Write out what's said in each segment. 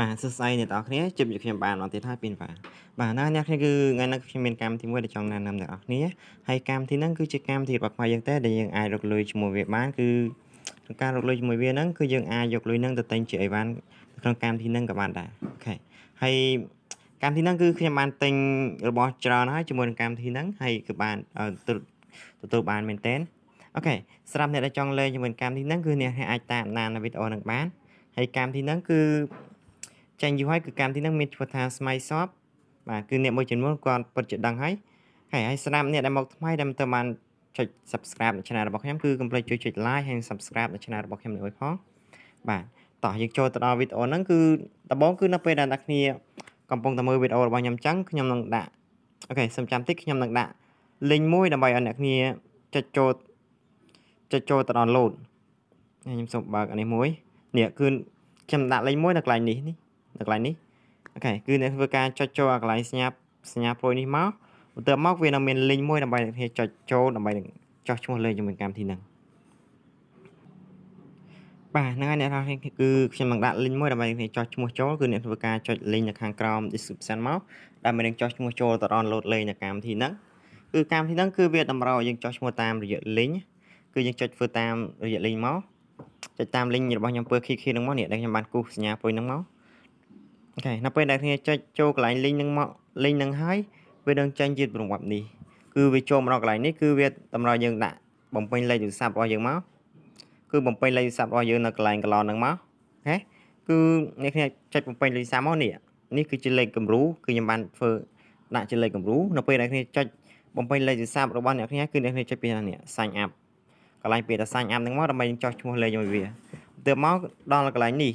បាទសួស្តីអ្នកនរគ្នាជួបជាមួយខ្ញុំបានអត់ទៀតហើយពីវ៉ាបាទណាអ្នកគ្នាគឺថ្ងៃនេះខ្ញុំមានកម្មវិធីមួយដែលចង់ណែនាំអ្នកនរគ្នាហើយកម្មវិធីហ្នឹងគឺជាកម្មវិធីរបស់ផ្នែកយើងតែដែលយើងអាចរកលុយជាមួយវាបានគឺក្នុងការរកលុយជាមួយវាហ្នឹងគឺយើងអាចយកលុយហ្នឹងទៅទិញជាអីវ៉ាន់ក្នុងកម្មវិធីហ្នឹងក៏បានដែរអូខេហើយកម្មវិធីហ្នឹងគឺខ្ញុំបានទិញរបស់ច្រើនហើយជាមួយនឹងកម្មវិធីហ្នឹងហើយគឺបានទទួលបានមែនតើអូខេសម្រាប់អ្នកដែលចង់លេងជាមួយកម្មវិធីហ្នឹងគឺអ្នកអាចតាមដានវីដេអូហ្នឹងបានហើយកម្មវិធីហ្នឹងគឺចាញ់យូរហើយគឺកម្មវិធីហ្នឹងមានឈ្មោះថាស្មៃសອບបាទគឺអ្នកមួយចំនួនគាត់ពិតជាដឹងហើយហើយហើយស្ដាប់អ្នកដែលមកថ្មីដែលមិនទៅបានចុច subscribe នៅ channel របស់ខ្ញុំគឺកុំភ្លេចជួយចុច like ហើយ subscribe នៅ channel របស់ខ្ញុំនេះផងបាទតោះយើងចូលទៅដល់វីដេអូហ្នឹងគឺដំបូងគឺនៅពេលដែលអ្នកគ្នាកំពុងតែមើលវីដេអូរបស់ខ្ញុំចឹងខ្ញុំនឹងដាក់អូខេសូមចាំតិចខ្ញុំនឹងដាក់ link មួយដើម្បីឲ្យអ្នកគ្នាចុចចូលចុចចូលទៅ download ខ្ញុំសូមបើកអានេះមួយនេះគឺខ្ញុំដាក់លេខ1នៅកន្លែងនេះនេះនៅកន្លែងនេះអូខេគឺអ្នកធ្វើការចុចចូលកន្លែងសញ្ញាសញ្ញាព្រួយនេះមកបន្ទាប់មកវានឹងមានលីងមួយដើម្បីអ្នកគ្នាចុចចូលដើម្បីនឹងចោះឈ្មោះលេងជាមួយកម្មវិធីហ្នឹងបាទហ្នឹងហើយអ្នកនរគឺខ្ញុំនឹងដាក់ link មួយដើម្បីអ្នកចោះឈ្មោះចូលគឺអ្នកធ្វើការចុច link នៅខាងក្រោម description មកដើម្បីនឹងចោះឈ្មោះចូលទៅ download លេងនៅកម្មវិធីហ្នឹងគឺកម្មវិធីហ្នឹងគឺវាតម្រូវឲ្យយើងចោះឈ្មោះតាមរយៈ link គឺយើងចុចធ្វើតាមរយៈ link មកចុចតាម link របស់ខ្ញុំពើ key key ហ្នឹងមកនេះដែលខ្ញុំបានគូសសញ្ញាពុយហ្នឹងមកអូខេនៅពេលដែលគ្នាចុចចូលកន្លែង link នឹងមក link នឹងហើយវានឹងចេញជាប្រវត្តិនេះគឺវាចូលមករកកន្លែងនេះគឺវាតម្រូវយើងដាក់បំពេញលេខទូរស័ព្ទរបស់យើងមកគឺបំពេញលេខទូរស័ព្ទរបស់យើងនៅកន្លែងកន្លងហ្នឹងមកអូខេគឺអ្នកគ្នាចុចបំពេញលេខទូរស័ព្ទមកនេះនេះគឺជាលេខគំរូគឺខ្ញុំបានធ្វើដាក់ជាលេខគំរូនៅពេលដែលគ្នាចុចបំពេញលេខទូរស័ព្ទរបស់អ្នកគ្នាគឺអ្នកគ្នាចុចពីនេះ sign up កន្លែងពីថា sign up ហ្នឹងមកដើម្បីចោះឈ្មោះលេខជាមួយវាទៅមកដល់កន្លែងនេះ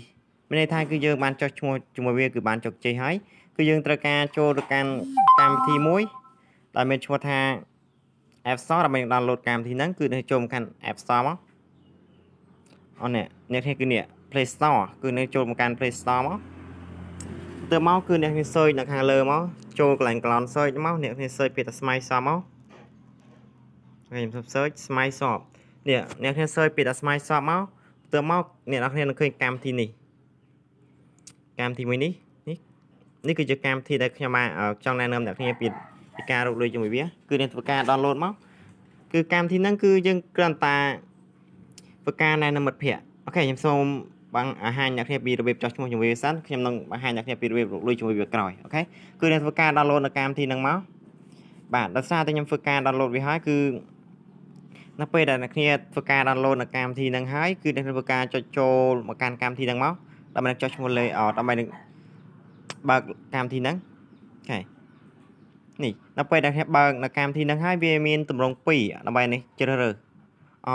មានន័យថាគឺយើងបានចុះឈ្មោះជាមួយវាគឺបានជោគជ័យហើយគឺយើងត្រូវការចូលទៅកាន់កម្មវិធីមួយដែលមានឈ្មោះថា App Store ដើម្បីដោនឡូតកម្មវិធីហ្នឹងគឺនឹងចូលមកកាន់ App Store មកអូនេះនេះគឺនេះ Play Store គឺនឹងចូលមកកាន់ Play Store មកទៅមកគឺអ្នកគ្នា search នៅខាងលើមកចូលកន្លែង cloud search មកអ្នកគ្នា search ពាក្យថាស្មៃសមកខ្ញុំសុំ search ស្មៃសនេះអ្នកគ្នា search ពាក្យថាស្មៃសមកទៅមកអ្នកគ្នានឹងឃើញកម្មវិធីនេះកម្មវិធីមួយនេះនេះនេះគឺជាកម្មវិធីដែលខ្ញុំចង់ណែនាំអ្នកគ្នាពីពីការរកលុយជាមួយវាគឺអ្នកធ្វើការ download មកគឺកម្មវិធីហ្នឹងគឺយើងគ្រាន់តែធ្វើការណែនាំមិត្តភ័ក្តិអូខេខ្ញុំសូមបងអាហារអ្នកគ្នាពីរបៀបចោះឈ្មោះជាមួយវាសិនខ្ញុំនឹងបង្ហាញអ្នកគ្នាពីរបៀបរកលុយជាមួយវាក្រោយអូខេគឺអ្នកធ្វើការ download នៅកម្មវិធីហ្នឹងមកបាទដោយសារតែខ្ញុំធ្វើការ download វាហើយគឺនៅពេលដែលអ្នកគ្នាធ្វើការ download នៅកម្មវិធីហ្នឹងហើយគឺអ្នកធ្វើការចុចចូលមកកាន់កម្មវិធីហ្នឹងមកដើម្បីនឹងចុះឈ្មោះ layout ដើម្បីនឹងបើកកម្មវិធីហ្នឹងអូខេនេះដល់ពេលដែលខ្ញុំបើកនៅកម្មវិធីហ្នឹងហើយវាមានតម្រង2ដើម្បីនេះជ្រើសរើសអ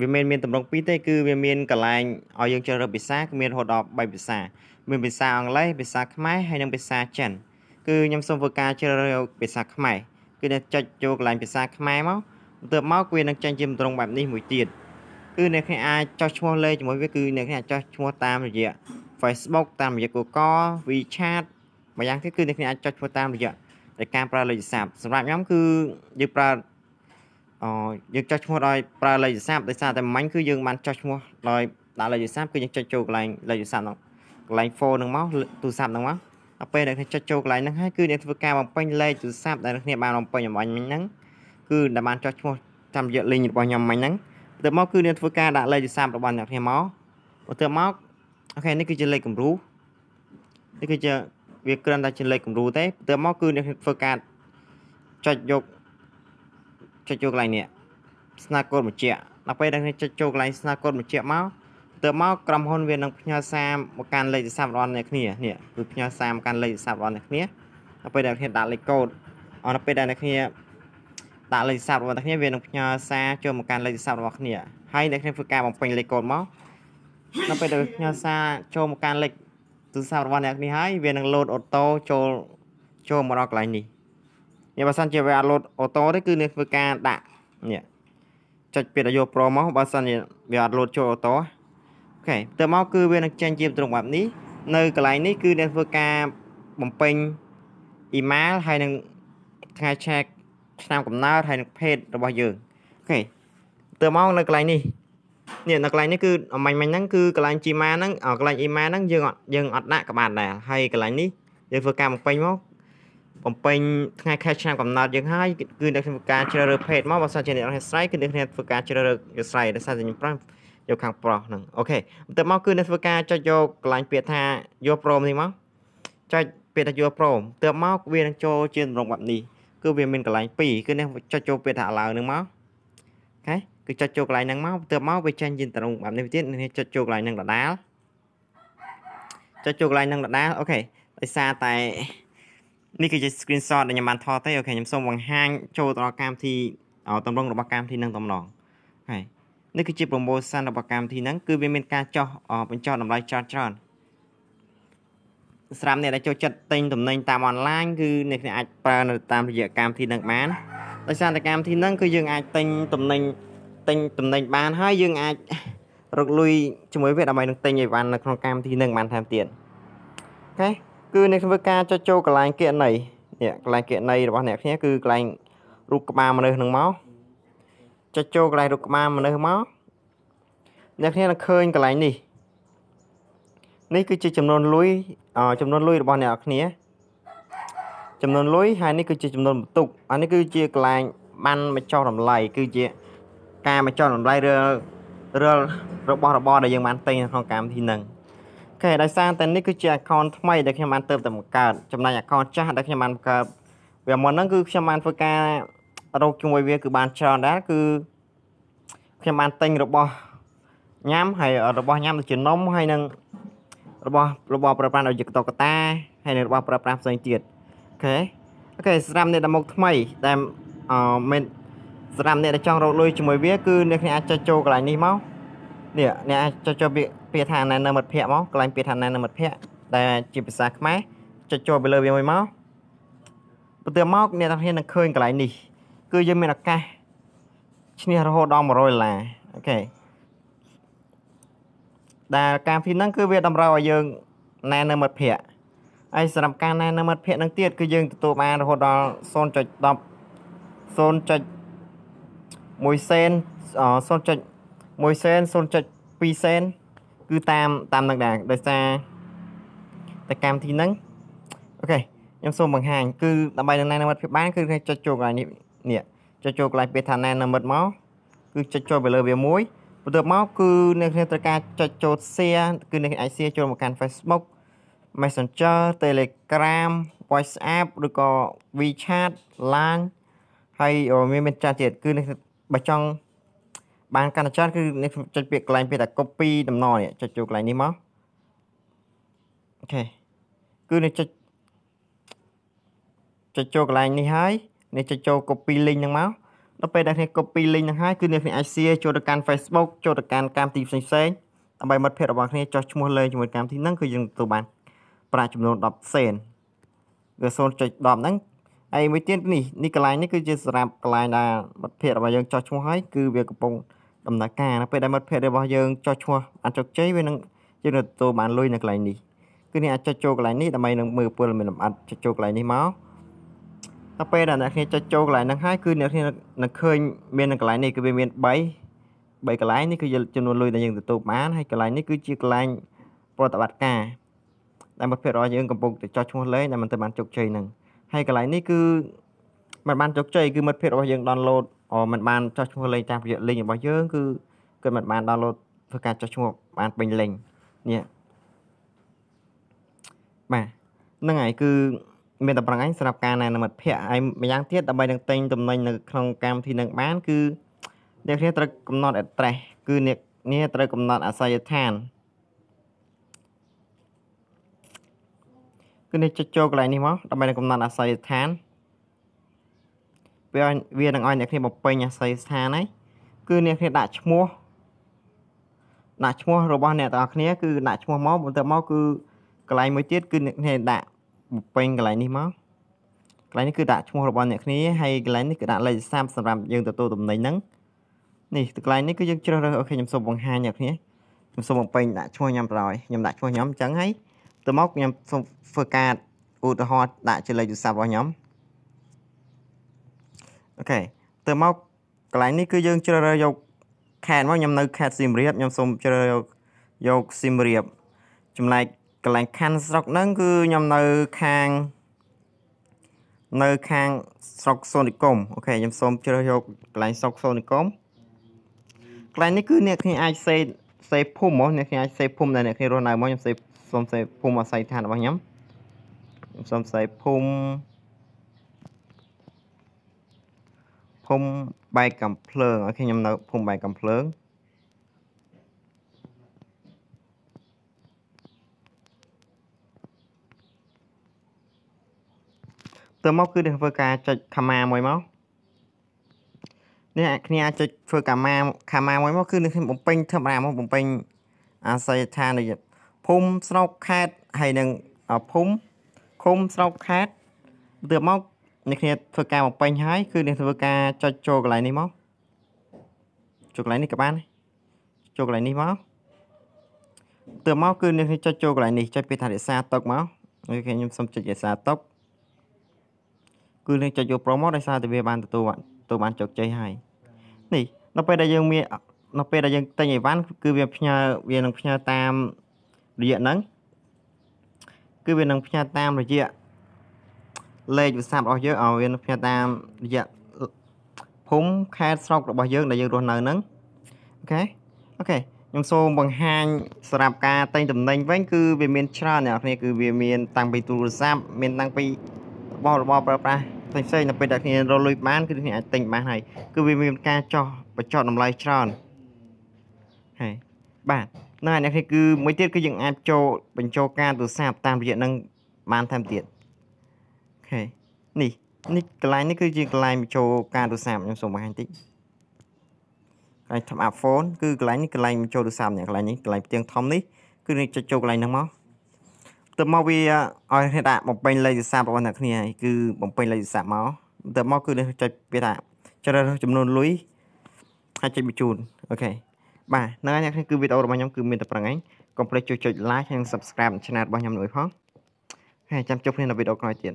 វាមានមានតម្រង2ទេគឺវាមានកន្លែងឲ្យយើងជ្រើសរើសភាសាគឺមានរហូតដល់3ភាសាមានភាសាអង់គ្លេសភាសាខ្មែរហើយនិងភាសាចិនគឺខ្ញុំសូមធ្វើការជ្រើសរើសភាសាខ្មែរគឺនឹងចុចចូលកន្លែងភាសាខ្មែរមកបន្ទាប់មកវានឹងចេញជាតម្រងបែបនេះមួយទៀតគឺអ្នកគ្នាអាចចុះឈ្មោះលេខជាមួយវាគឺអ្នកគ្នាអាចចុះឈ្មោះតាមរយៈ Facebook តាមរយៈ Google WeChat ម្យ៉ាងទៀតគឺអ្នកគ្នាអាចចុះឈ្មោះតាមរយៈដោយការប្រើលេខទូរស័ព្ទសម្រាប់ខ្ញុំគឺយើងប្រើអយើងចុះឈ្មោះដោយប្រើលេខទូរស័ព្ទដោយសារតែមិញគឺយើងបានចុះឈ្មោះដោយដាក់លេខទូរស័ព្ទគឺយើងចុចចូលកន្លែងលេខទូរស័ព្ទហ្នឹងកន្លែង phone ហ្នឹងមកទូរស័ព្ទហ្នឹងមកដល់ពេលអ្នកគ្នាចុចចូលកន្លែងហ្នឹងហើយគឺអ្នកធ្វើការបំពេញលេខទូរស័ព្ទដែលអ្នកគ្នាបានបំពេញអំបញ្ញមិញហ្នឹងគឺដែលបានចុះឈ្មោះតាមរយៈលេងរបស់ខ្ញុំមិញហ្នឹងបន្ទាប់មកគឺអ្នកធ្វើការដាក់លេខទូរស័ព្ទរបស់អ្នកគ្នាមកបន្ទាប់មកអូខេនេះគឺជាលេខគំរូនេះគឺជាវាគ្រាន់តែជាលេខគំរូទេបន្ទាប់មកគឺអ្នកធ្វើការចុចយកចុចយកកន្លែងនេះស្នាកូដបញ្ជាក់ដល់ពេលដែលអ្នកចុចចូលកន្លែងស្នាកូដបញ្ជាក់មកបន្ទាប់មកក្រុមហ៊ុនវានឹងផ្ញើសារមកកាន់លេខទូរស័ព្ទរបស់អ្នកគ្នានេះគឺផ្ញើសារមកកាន់លេខទូរស័ព្ទរបស់អ្នកគ្នា ដល់ពេលដែលអ្នកដាក់លេខកូដអត់ពេលដែលអ្នកគ្នាដាក់លេខទូរស័ព្ទរបស់អ្នកគ្នាវានឹងផ្ញើសារចូលមកកាន់លេខទូរស័ព្ទរបស់គ្នាហើយអ្នកគ្នាធ្វើការបំពេញលេខកូដមកនៅពេលដែលផ្ញើសារចូលមកកាន់លេខទូរស័ព្ទរបស់អ្នកនេះហើយ វានឹងលោតអូតូចូលចូលមកដល់កន្លែងនេះនេះបើសិនជាវាអាចលោតអូតូទេគឺអ្នកធ្វើការដាក់នេះចុចពាក្យយោប្រមកបើសិនជាវាអាចលោតចូលអូតូអូខេទៅមកគឺវានឹងចេញជាត្រង់បែបនេះនៅកន្លែងនេះគឺអ្នកធ្វើការបំពេញអ៊ីមែលហើយនឹងថ្ងៃឆែកឆ្នាំកំណើតហើយនិងភេទរបស់យើងអូខេទៅមកនៅកន្លែងនេះនេះនៅកន្លែងនេះគឺអមាញ់មាញ់ហ្នឹងគឺកន្លែង Gmail ហ្នឹងកន្លែង email ហ្នឹងយើងអត់យើងអត់ដាក់ក៏បានដែរហើយកន្លែងនេះយើងធ្វើការបំពេញមកបំពេញថ្ងៃខែឆ្នាំកំណត់យើងហើយ គឺអ្នកធ្វើការជ្រើសរើសភេទមកបើសិនជាអ្នកហេស្រ័យគឺអ្នកធ្វើការជ្រើសរើសយស្រ័យដោយសារតែខ្ញុំប្រាប់យកខាងប្រុសហ្នឹងអូខេបន្តមកគឺអ្នកធ្វើការចុចយកកន្លែងពាក្យថាយកព្រមនេះមកចុចពាក្យថាយកព្រមបន្តមកវានឹងចូលជាទម្រង់បែបនេះគឺវាមានកន្លែង2គឺនេះចុចចូលពាក្យថា allow នឹងមកអូខេគឺចុចចូលកន្លែងហ្នឹងមកទៅមកវាចេញជាត្រង់បែបនេះទៀតនេះចុចចូលកន្លែងហ្នឹងដដាលចុចចូលកន្លែងហ្នឹងដដាលអូខេដោយសារតែនេះគឺជា screenshot ដែលខ្ញុំបានថតទេអូខេខ្ញុំសូមបង្ហាញចូលទៅដល់កម្មវិធីតម្រងរបស់កម្មវិធីនឹងតម្រងហើយនេះគឺជា promotion របស់កម្មវិធីហ្នឹងគឺវាមានការចោះបញ្ចុះតម្លៃច្រើនច្រើនសម្រាប់អ្នកដែលចូលចិត្តទិញទំនិញតាមអនឡាញគឺអ្នកអាចប្រើនៅតាមរយៈកម្មវិធីនឹងបានដោយសារតែកម្មវិធីនឹងគឺយើងអាចទិញទំនិញទិញទំនិញបានហើយយើងអាចរកលុយជាមួយវាដើម្បីនឹងទិញអីវ៉ាន់នៅក្នុងកម្មវិធីនឹងបានថែមទៀតអូខេគឺអ្នកធ្វើការចុចចូលកន្លែងគណនីនេះកន្លែងគណនីរបស់អ្នកគ្នាគឺកន្លែងរូបក្បាលមនុស្សនឹងមកចុចចូលកន្លែងរូបក្បាលមនុស្សមកអ្នកគ្នានឹងឃើញកន្លែងនេះនេះគឺជាចំនួនលុយចំនួនលុយរបស់អ្នកនរគ្នាចំនួនលុយហើយនេះគឺជាចំនួនបន្ទុកអានេះគឺជាកន្លែងបានមកចោះតម្លៃគឺជាការមកចោះតម្លៃឬរាល់របស់របរដែលយើងបានទិញក្នុងកម្មវិធីហ្នឹងអូខេដោយសារតែនេះគឺជា account ថ្មីដែលខ្ញុំបានទៅតែបង្កើតចំណែក account ចាស់ដែលខ្ញុំបានបង្កើតវាមុនហ្នឹងគឺខ្ញុំបានធ្វើការរកជាមួយវាគឺបានច្រើនដែរគឺខ្ញុំបានទិញរបស់ញ៉ាំហើយរបស់ញ៉ាំដូចជានំហើយនឹងរបស់របស់ប្រើប្រាស់ដោយយកតកតាហើយនៅរបស់ប្រើប្រាស់ផ្សេងទៀតអូខេអូខេសម្រាប់អ្នកដែលមកថ្មីដែលអឺមិនសម្រាប់អ្នកដែលចង់រកលុយជាមួយវាគឺអ្នកគ្នាអាចចុចចូលកន្លែងនេះមកនេះអ្នកអាចចុចចូលពាក្យថាណែនៅមិត្តភ័ក្ដិមកកន្លែងពាក្យថាណែនៅមិត្តភ័ក្ដិដែលជាភាសាខ្មែរចុចចូលទៅលើវាមួយមកបន្ទាប់មកអ្នកទាំងគ្នានឹងឃើញកន្លែងនេះគឺយើងមានឱកាសឈ្នះរហូតដល់100ដុល្លារអូខេដែលការពីហ្នឹងគឺវាតម្រូវឲ្យយើងណែនៅមិត្តភ័ក្តិហើយសម្រាប់ការណែនៅមិត្តភ័ក្តិហ្នឹងទៀតគឺយើងទទួលបានរហូតដល់0.10 0.1សេន0.1សេន0.2សេនគឺតាមតាមនឹងដែរដោយសារតែកម្មវិធីហ្នឹងអូខេខ្ញុំសូមបង្ហាញគឺដើម្បីនឹងណែនមិត្តភាពបានគឺគេចុចចូលកន្លែងនេះនេះចុចចូលកន្លែងពេលថាណែនមិត្តមកគឺចុចចូលទៅលើវាមួយបន្ទាប់មកគឺអ្នកគ្នាត្រូវការចុចចូល share គឺអ្នកអាច share ចូលមកកាន់ Facebook Messenger Telegram WhatsApp ឬក៏ WeChat LINE ហើយមានមានចាស់ទៀតគឺអ្នកបើចង់បានកាន់តែច្រើនគឺអ្នកចុចពាក្យកន្លែងពាក្យថា copy តំណនេះចុចចូលកន្លែងនេះមកអូខេគឺអ្នកចុចចុចចូលកន្លែងនេះហើយអ្នកចុចចូល copy link ហ្នឹងមកដល់ពេលដែលអ្នក copy link ហ្នឹងហើយគឺអ្នកអាច share ចូលទៅកាន់ Facebook ចូលទៅកាន់កម្មវិធីផ្សេងៗដើម្បីមិត្តភ័ក្តិរបស់គ្នាចោះឈ្មោះលេងជាមួយកម្មវិធីហ្នឹងគឺយើងទទួលបានប្រាក់ចំនួន10សេនគឺ0.10ហ្នឹងហើយមួយទៀតនេះនេះកន្លែងនេះគឺជាសម្រាប់កន្លែងដែលមិត្តភ័ក្តិរបស់យើងចោះឈ្មោះហើយគឺវាកំពុងដំណើរការនៅពេលដែលមិត្តភ័ក្តិរបស់យើងចោះឈ្មោះអាចជោគជ័យវានឹងយើងទទួលបានលុយនៅកន្លែងនេះគឺអ្នកអាចចុចចូលកន្លែងនេះដើម្បីនឹងមើលព័ត៌មានលម្អិតចុចចូលកន្លែងនេះមកដល់ពេលដែលអ្នកគ្នាចុចចូលកន្លែងហ្នឹងហើយគឺអ្នកគ្នានឹងឃើញមានកន្លែងនេះគឺវាមាន3 3កន្លែងនេះគឺចំនួនលុយដែលយើងទទួលបានហើយកន្លែងនេះគឺ ជាកន្លែងប្រតិបត្តិការដែលមួយភាគរយយើងកំពុងតែចោះឈ្មោះលេងដែលមិនទៅបានជោគជ័យហ្នឹងហើយកន្លែងនេះគឺមិនបានជោគជ័យគឺមិត្តភ័ក្តិរបស់យើង download អមិនបានចោះឈ្មោះលេងតាមរយៈលេងរបស់យើងគឺគឺមិនបាន download ធ្វើការចោះឈ្មោះបានពេញលេងនេះបាទហ្នឹងហើយគឺមានតែប្រឹងឯងសម្រាប់ការណែនាំមិត្តភ័ក្តិឯងម្យ៉ាងទៀតដើម្បីនឹងទិញទំនិញនៅក្នុងកម្មវិធីនឹងបាន គឺអ្នកគ្នាត្រូវកំណត់ address គឺអ្នកនេះត្រូវកំណត់អាសយដ្ឋានគឺនេះចុចចូលកន្លែងនេះមកដើម្បីនឹងកំណត់អាសយដ្ឋានវាវានឹងឲ្យអ្នកគ្នាបំពេញអាសយដ្ឋានហើយគឺអ្នកគ្នាដាក់ឈ្មោះដាក់ឈ្មោះរបស់អ្នកទាំងអស់គ្នាគឺដាក់ឈ្មោះមកបន្ទាប់មកគឺកន្លែងមួយទៀតគឺអ្នកគ្នាដាក់ពេញកន្លែងនេះមកកន្លែងនេះគឺដាក់ឈ្មោះរបស់អ្នកគ្នាហើយកន្លែងនេះគឺដាក់លេខស័ព្ទសម្រាប់យើងទទួលតំណែងហ្នឹងនេះកន្លែងនេះគឺយើង ជ្រើសរើសអូខេខ្ញុំសូមបង្ហាញអ្នកគ្នាខ្ញុំសូមបំពេញដាក់ឈ្មោះខ្ញុំបណ្ដោយខ្ញុំដាក់ឈ្មោះខ្ញុំអញ្ចឹងហើយទៅមកខ្ញុំសូមធ្វើការឧទាហរណ៍ដាក់ជាលេខទូរស័ព្ទរបស់ខ្ញុំអូខេទៅមកកន្លែងនេះគឺយើងជ្រើសរើសយកខេត្តមកខ្ញុំនៅខេត្តសៀមរាបខ្ញុំសូមជ្រើសរើសយកសៀមរាបចំណែកកន្លែងខណ្ឌស្រុកហ្នឹងគឺខ្ញុំនៅខាងនៅខាងស្រុកសូនិកុមអូខេខ្ញុំសូមជ្រើសយកកន្លែងស្រុកសូនិកុមកន្លែងនេះគឺអ្នកគ្នាអាចសេសេភូមិមកអ្នកគ្នាអាចសេភូមិដែលអ្នកគ្នារស់នៅមកខ្ញុំសេសូមសេភូមិអាស័យដ្ឋានរបស់ខ្ញុំខ្ញុំសូមសេភូមិភូមិបែកកំភ្លើងអូខេខ្ញុំនៅភូមិបែកកំភ្លើងទៅមកគឺធ្វើការចុចខាម៉ាមួយមកនេះគ្នាអាចចុចធ្វើកាម៉ាខាម៉ាមួយមកគឺនឹងបំពេញធម្មតាមកបំពេញអាស័យដ្ឋាននៃភូមិស្រុកខេត្តហើយនឹងភូមិឃុំស្រុកខេត្តទៅមកនេះគ្នាធ្វើការបំពេញហើយគឺនេះធ្វើការចុចចូលកន្លែងនេះមកចូលកន្លែងនេះក៏បានចូលកន្លែងនេះមកទៅមកគឺនេះចុចចូលកន្លែងនេះចុចពីថារិះសាទុកមកខ្ញុំសូមចុចរិះសាទុកគឺយើងចុចយក promo ដោយសារតែវាបានទទួលបានទទួលបានជោគជ័យហើយនេះនៅពេលដែលយើងមាននៅពេលដែលយើងទិញអីវ៉ាន់គឺវាផ្ញើវានឹងផ្ញើតាមរយៈហ្នឹងគឺវានឹងផ្ញើតាមរយៈលេខទូរស័ព្ទរបស់យើងឲ្យវានឹងផ្ញើតាមរយៈភូមិខេត្តស្រុករបស់យើងដែលយើងរស់នៅហ្នឹងអូខេអូខេខ្ញុំសូមបង្ហាញសម្រាប់ការតែងតំណែងវិញគឺវាមានច្រើនអ្នកនរគឺវាមានតាំងពីទូរស័ព្ទមានតាំងពីរបស់របរប្រើប្រាស់ផ្សេងផ្សេងនៅពេលដែលគ្នារលុយបានគឺគ្នាអាចទិញបានហើយគឺវាមានការចោះបញ្ចុះតម្លៃច្រើនហើយបាទនៅឯនេះគឺមួយទៀតគឺយើងអាចចូលបញ្ចូលការទូរស័ព្ទតាមរយៈនឹងបានតាមទៀតអូខេនេះនេះកន្លែងនេះគឺជាកន្លែងបញ្ចូលការទូរស័ព្ទខ្ញុំសូមបង្ហាញតិចកន្លែង tap phone គឺកន្លែងនេះកន្លែងបញ្ចូលទូរស័ព្ទនេះកន្លែងនេះកន្លែងផ្ទាំងធំនេះគឺនឹងចុចចូលកន្លែងហ្នឹងមកទៅមកវាឲ្យអ្នកដាក់បំពេញលេខទូរស័ព្ទរបស់អ្នកគ្នាគឺបំពេញលេខទូរស័ព្ទមកទៅមកគឺចុចវាថាជ្រើសរើសចំនួនលុយហើយចុចបញ្ជូនអូខេបាទហ្នឹងហើយអ្នកគ្នាគឺវីដេអូរបស់ខ្ញុំគឺមានតែប្រឹងឯងកុំភ្លេចជួយចុច like និង subscribe ឆានែលរបស់ខ្ញុំមួយផងហើយចាំជួបគ្នានៅវីដេអូក្រោយទៀត